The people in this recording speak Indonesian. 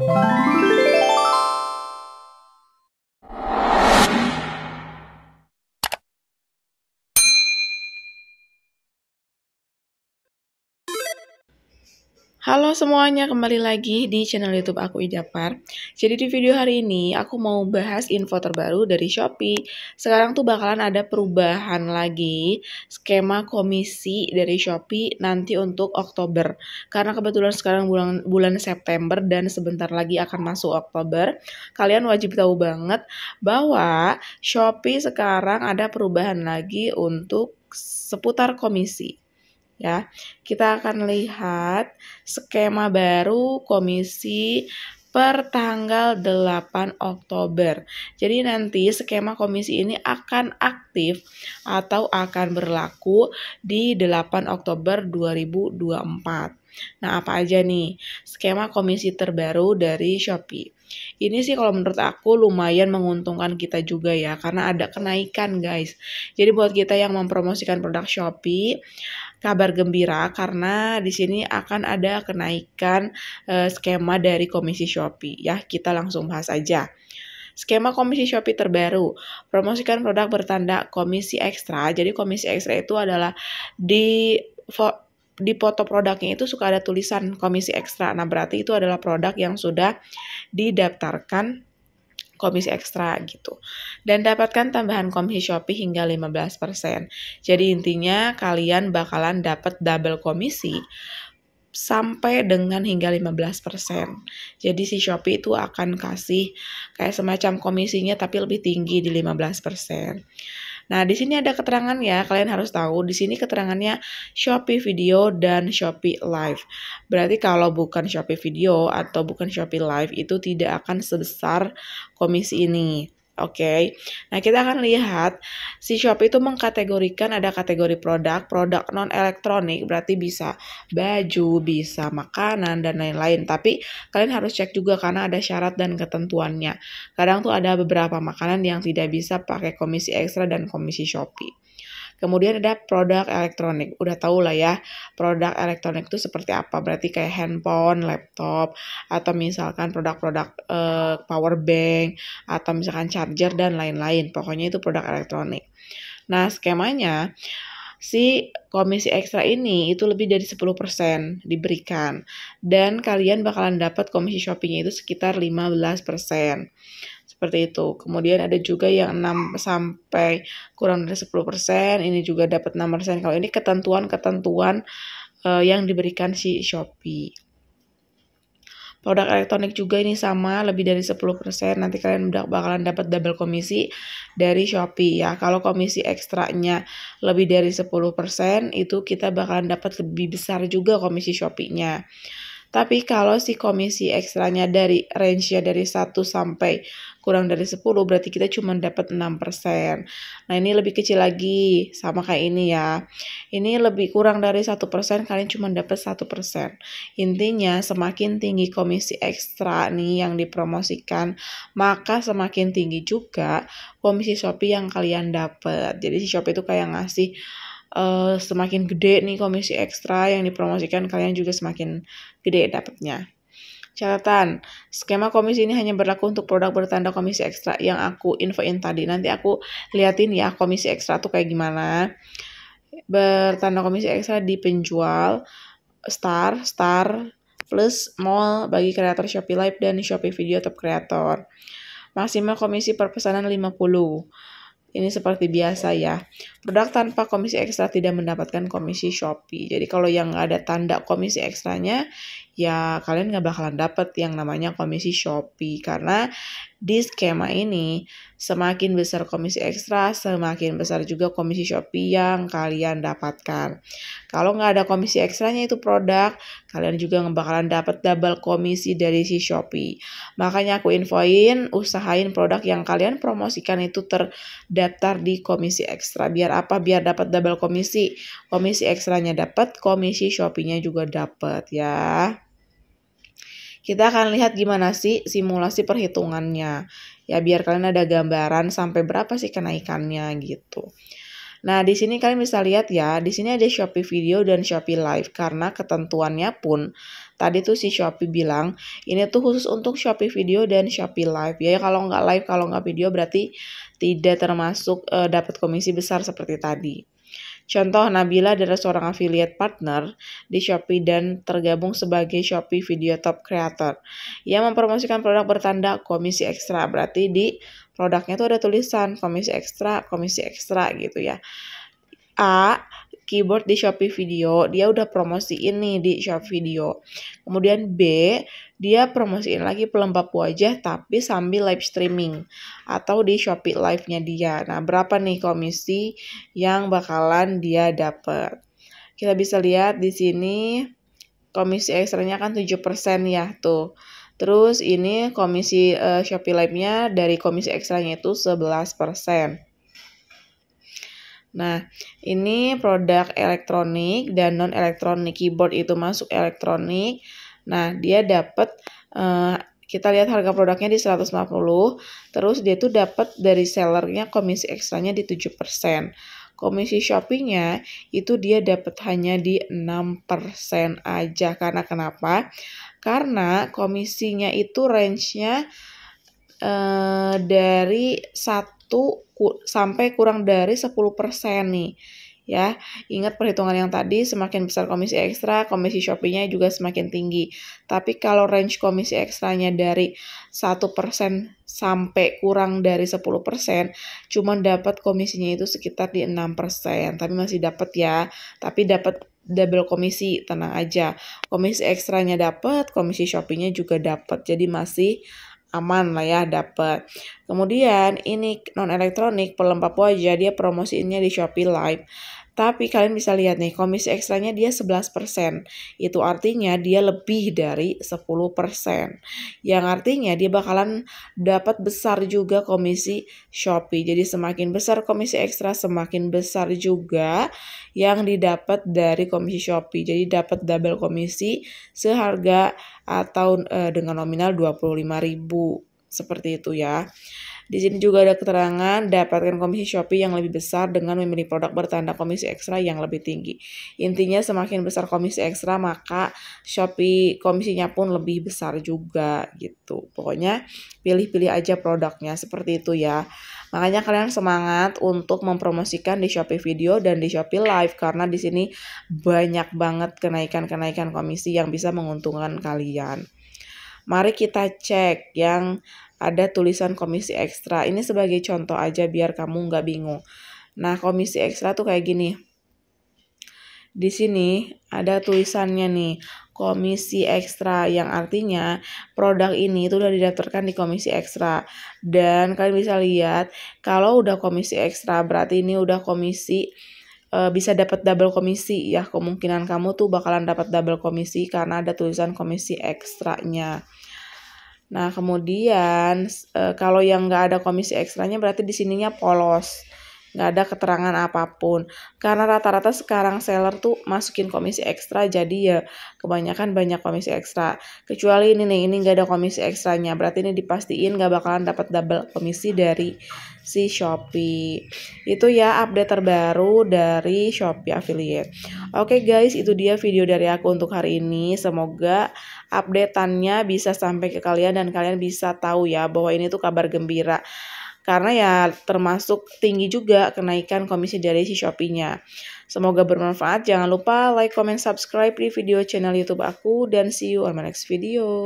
you Halo semuanya, kembali lagi di channel YouTube aku Ijapar. Jadi di video hari ini aku mau bahas info terbaru dari Shopee. Sekarang tuh bakalan ada perubahan lagi skema komisi dari Shopee nanti untuk Oktober. Karena kebetulan sekarang bulan bulan September dan sebentar lagi akan masuk Oktober. Kalian wajib tahu banget bahwa Shopee sekarang ada perubahan lagi untuk seputar komisi ya. Kita akan lihat skema baru komisi per tanggal 8 Oktober. Jadi nanti skema komisi ini akan aktif atau akan berlaku di 8 Oktober 2024. Nah, apa aja nih skema komisi terbaru dari Shopee? Ini sih kalau menurut aku lumayan menguntungkan kita juga ya karena ada kenaikan guys. Jadi buat kita yang mempromosikan produk Shopee kabar gembira karena di sini akan ada kenaikan uh, skema dari komisi Shopee ya. Kita langsung bahas aja. Skema komisi Shopee terbaru, promosikan produk bertanda komisi ekstra. Jadi komisi ekstra itu adalah di di foto produknya itu suka ada tulisan komisi ekstra. Nah, berarti itu adalah produk yang sudah didaftarkan komisi ekstra gitu. Dan dapatkan tambahan komisi Shopee hingga 15%. Jadi intinya kalian bakalan dapat double komisi sampai dengan hingga 15%. Jadi si Shopee itu akan kasih kayak semacam komisinya tapi lebih tinggi di 15%. Nah, di sini ada keterangan ya, kalian harus tahu di sini keterangannya Shopee Video dan Shopee Live. Berarti kalau bukan Shopee Video atau bukan Shopee Live itu tidak akan sebesar komisi ini. Oke, okay? nah kita akan lihat si Shopee itu mengkategorikan ada kategori produk, produk non elektronik berarti bisa baju, bisa makanan dan lain-lain. Tapi kalian harus cek juga karena ada syarat dan ketentuannya. Kadang tuh ada beberapa makanan yang tidak bisa pakai komisi ekstra dan komisi Shopee. Kemudian ada produk elektronik. Udah tau lah ya, produk elektronik itu seperti apa. Berarti kayak handphone, laptop, atau misalkan produk-produk uh, power bank, atau misalkan charger, dan lain-lain. Pokoknya itu produk elektronik. Nah, skemanya si komisi ekstra ini itu lebih dari 10% diberikan dan kalian bakalan dapat komisi shoppingnya itu sekitar 15% seperti itu. Kemudian ada juga yang 6 sampai kurang dari 10%, ini juga dapat 6%. Kalau ini ketentuan-ketentuan uh, yang diberikan si Shopee. Produk elektronik juga ini sama lebih dari 10%. Nanti kalian bakalan dapat double komisi dari Shopee ya. Kalau komisi ekstranya lebih dari 10% itu kita bakalan dapat lebih besar juga komisi Shopee-nya. Tapi kalau si komisi ekstranya dari range-nya dari 1 sampai kurang dari 10 berarti kita cuma dapat 6%. Nah, ini lebih kecil lagi sama kayak ini ya. Ini lebih kurang dari 1% kalian cuma dapat 1%. Intinya semakin tinggi komisi ekstra nih yang dipromosikan, maka semakin tinggi juga komisi Shopee yang kalian dapat. Jadi si Shopee itu kayak ngasih Uh, semakin gede nih komisi ekstra yang dipromosikan kalian juga semakin gede dapatnya. Catatan, skema komisi ini hanya berlaku untuk produk bertanda komisi ekstra yang aku infoin tadi. Nanti aku liatin ya komisi ekstra tuh kayak gimana. Bertanda komisi ekstra di penjual star, star, plus mall bagi kreator Shopee Live dan Shopee Video Top Creator. Maksimal komisi per pesanan 50. Ini seperti biasa ya. Produk tanpa komisi ekstra tidak mendapatkan komisi Shopee. Jadi kalau yang ada tanda komisi ekstranya, ya kalian nggak bakalan dapet yang namanya komisi Shopee karena di skema ini semakin besar komisi ekstra semakin besar juga komisi Shopee yang kalian dapatkan kalau nggak ada komisi ekstranya itu produk kalian juga nggak bakalan dapet double komisi dari si Shopee makanya aku infoin usahain produk yang kalian promosikan itu terdaftar di komisi ekstra biar apa biar dapat double komisi komisi ekstranya dapat komisi Shopee-nya juga dapat ya kita akan lihat gimana sih simulasi perhitungannya. Ya biar kalian ada gambaran sampai berapa sih kenaikannya gitu. Nah, di sini kalian bisa lihat ya, di sini ada Shopee Video dan Shopee Live karena ketentuannya pun tadi tuh si Shopee bilang ini tuh khusus untuk Shopee Video dan Shopee Live. Ya kalau nggak live, kalau nggak video berarti tidak termasuk e, dapat komisi besar seperti tadi. Contoh, Nabila adalah seorang affiliate partner di Shopee dan tergabung sebagai Shopee Video Top Creator. Ia mempromosikan produk bertanda komisi ekstra, berarti di produknya tuh ada tulisan komisi ekstra, komisi ekstra gitu ya. A keyboard di Shopee Video. Dia udah promosi ini di Shopee Video. Kemudian B, dia promosiin lagi pelembab wajah tapi sambil live streaming atau di Shopee Live-nya dia. Nah, berapa nih komisi yang bakalan dia dapat? Kita bisa lihat di sini komisi ekstranya kan 7% ya tuh. Terus ini komisi uh, Shopee Live-nya dari komisi ekstranya itu 11%. Nah, ini produk elektronik dan non elektronik. Keyboard itu masuk elektronik. Nah, dia dapat uh, eh, kita lihat harga produknya di 150, terus dia tuh dapat dari sellernya komisi ekstranya di 7%. Komisi shoppingnya itu dia dapat hanya di 6% aja. Karena kenapa? Karena komisinya itu range-nya Eh, dari 1 ku, sampai kurang dari 10% nih. Ya, ingat perhitungan yang tadi, semakin besar komisi ekstra, komisi shoppingnya juga semakin tinggi. Tapi kalau range komisi ekstranya dari 1% sampai kurang dari 10%, cuma dapat komisinya itu sekitar di 6%. Tapi masih dapat ya, tapi dapat double komisi, tenang aja. Komisi ekstranya dapat, komisi shoppingnya juga dapat. Jadi masih aman lah ya dapat. Kemudian ini non elektronik pelembab wajah dia promosinya di Shopee Live. Tapi kalian bisa lihat nih, komisi ekstranya dia 11%. Itu artinya dia lebih dari 10%. Yang artinya dia bakalan dapat besar juga komisi Shopee. Jadi semakin besar komisi ekstra, semakin besar juga yang didapat dari komisi Shopee. Jadi dapat double komisi seharga atau eh, dengan nominal 25.000 seperti itu ya. Di sini juga ada keterangan dapatkan komisi Shopee yang lebih besar dengan memilih produk bertanda komisi ekstra yang lebih tinggi. Intinya semakin besar komisi ekstra maka Shopee komisinya pun lebih besar juga gitu. Pokoknya pilih-pilih aja produknya seperti itu ya. Makanya kalian semangat untuk mempromosikan di Shopee Video dan di Shopee Live karena di sini banyak banget kenaikan-kenaikan komisi yang bisa menguntungkan kalian. Mari kita cek yang ada tulisan komisi ekstra. Ini sebagai contoh aja biar kamu nggak bingung. Nah, komisi ekstra tuh kayak gini. Di sini ada tulisannya nih, komisi ekstra yang artinya produk ini itu udah didaftarkan di komisi ekstra. Dan kalian bisa lihat kalau udah komisi ekstra berarti ini udah komisi e, bisa dapat double komisi ya. Kemungkinan kamu tuh bakalan dapat double komisi karena ada tulisan komisi ekstranya. Nah, kemudian e, kalau yang nggak ada komisi ekstranya berarti di sininya polos nggak ada keterangan apapun karena rata-rata sekarang seller tuh masukin komisi ekstra jadi ya kebanyakan banyak komisi ekstra kecuali ini nih ini nggak ada komisi ekstranya berarti ini dipastiin nggak bakalan dapat double komisi dari si Shopee itu ya update terbaru dari Shopee affiliate oke guys itu dia video dari aku untuk hari ini semoga updateannya bisa sampai ke kalian dan kalian bisa tahu ya bahwa ini tuh kabar gembira karena ya termasuk tinggi juga kenaikan komisi dari si Shopee-nya. Semoga bermanfaat. Jangan lupa like, comment, subscribe di video channel YouTube aku dan see you on my next video.